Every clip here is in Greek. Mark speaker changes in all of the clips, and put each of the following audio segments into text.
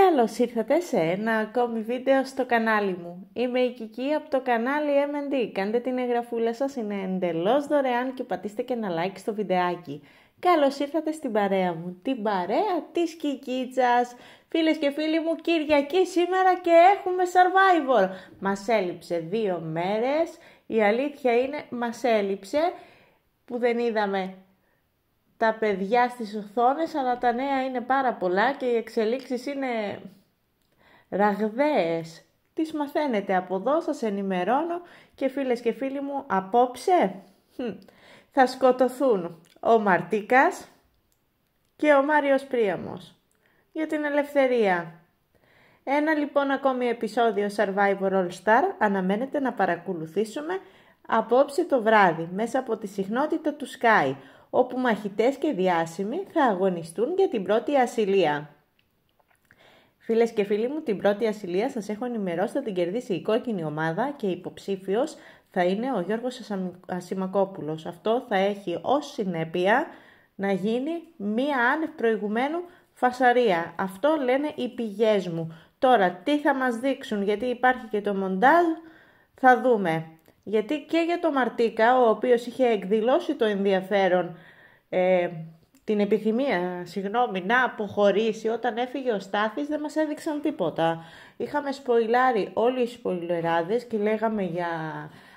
Speaker 1: Καλώς ήρθατε σε ένα ακόμη βίντεο στο κανάλι μου. Είμαι η Κική από το κανάλι MND. Κάντε την εγγραφούλα σας, είναι εντελώς δωρεάν και πατήστε και ένα like στο βιντεάκι. Καλώς ήρθατε στην παρέα μου, την παρέα της Κικίτσας. Φίλες και φίλοι μου, Κυριακή σήμερα και έχουμε Survivor. Μας έλειψε δύο μέρες, η αλήθεια είναι μας έλειψε που δεν είδαμε τα παιδιά στις οθόνες, αλλά τα νέα είναι πάρα πολλά και οι εξελίξεις είναι ραγδαίες. Τις μαθαίνετε από εδώ, σας ενημερώνω και φίλες και φίλοι μου, απόψε θα σκοτωθούν ο Μαρτίκας και ο Μάριος Πρίαμος για την ελευθερία. Ένα λοιπόν ακόμη επεισόδιο Survivor All Star αναμένεται να παρακολουθήσουμε απόψε το βράδυ μέσα από τη συχνότητα του Sky όπου μαχητές και διάσημοι θα αγωνιστούν για την πρώτη ασυλία. Φίλες και φίλοι μου, την πρώτη ασυλία σας έχω ενημερώσει θα την κερδίσει η κόκκινη ομάδα και υποψήφιος θα είναι ο Γιώργος Ασημακόπουλος. Αυτό θα έχει ως συνέπεια να γίνει μία άνευ προηγουμένου φασαρία. Αυτό λένε οι πηγές μου. Τώρα τι θα μας δείξουν γιατί υπάρχει και το μοντάζ θα δούμε γιατί και για το Μαρτίκα, ο οποίος είχε εκδηλώσει το ενδιαφέρον, ε, την επιθυμία, συγγνώμη, να αποχωρήσει όταν έφυγε ο Στάθης, δεν μας έδειξαν τίποτα. Είχαμε σποιλάρει όλοι οι σποιλεράδες και λέγαμε για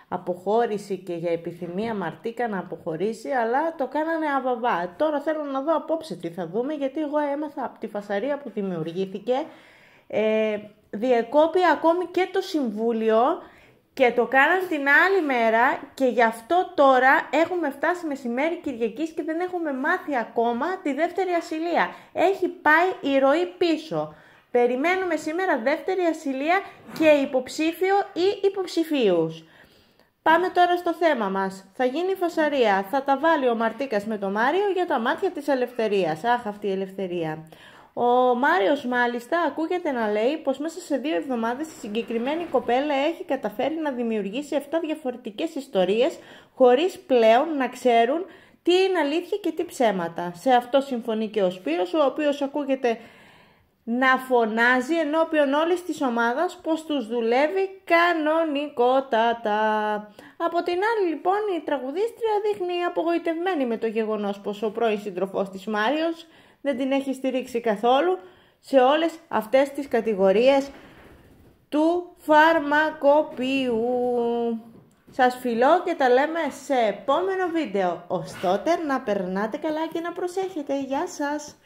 Speaker 1: αποχώρηση και για επιθυμία Μαρτίκα να αποχωρήσει, αλλά το κάνανε αβαβά. Τώρα θέλω να δω απόψε τι θα δούμε, γιατί εγώ έμαθα από τη φασαρία που δημιουργήθηκε, ε, διεκόπη ακόμη και το Συμβούλιο και το κάναν την άλλη μέρα και γι' αυτό τώρα έχουμε φτάσει μεσημέρι Κυριακής και δεν έχουμε μάθει ακόμα τη δεύτερη ασυλία. Έχει πάει η ροή πίσω. Περιμένουμε σήμερα δεύτερη ασυλία και υποψήφιο ή υποψηφίους. Πάμε τώρα στο θέμα μας. Θα γίνει φασαρία. Θα τα βάλει ο Μαρτίκας με το Μάριο για τα μάτια της ελευθερίας. Αχ, αυτή η ελευθερία. Ο Μάριος μάλιστα ακούγεται να λέει πως μέσα σε δύο εβδομάδες η συγκεκριμένη κοπέλα έχει καταφέρει να δημιουργήσει 7 διαφορετικές ιστορίες χωρίς πλέον να ξέρουν τι είναι αλήθεια και τι ψέματα. Σε αυτό συμφωνεί και ο Σπύρος, ο οποίος ακούγεται να φωνάζει ενώπιον όλης της ομάδας πώ τους δουλεύει κανονικότατα. Από την άλλη λοιπόν η τραγουδίστρια δείχνει απογοητευμένη με το γεγονός πως ο πρώην συντροφό της Μάριος δεν την έχει στηρίξει καθόλου σε όλες αυτές τις κατηγορίες του φαρμακοποιού. Σας φιλώ και τα λέμε σε επόμενο βίντεο. Ως να περνάτε καλά και να προσέχετε. Γεια σας!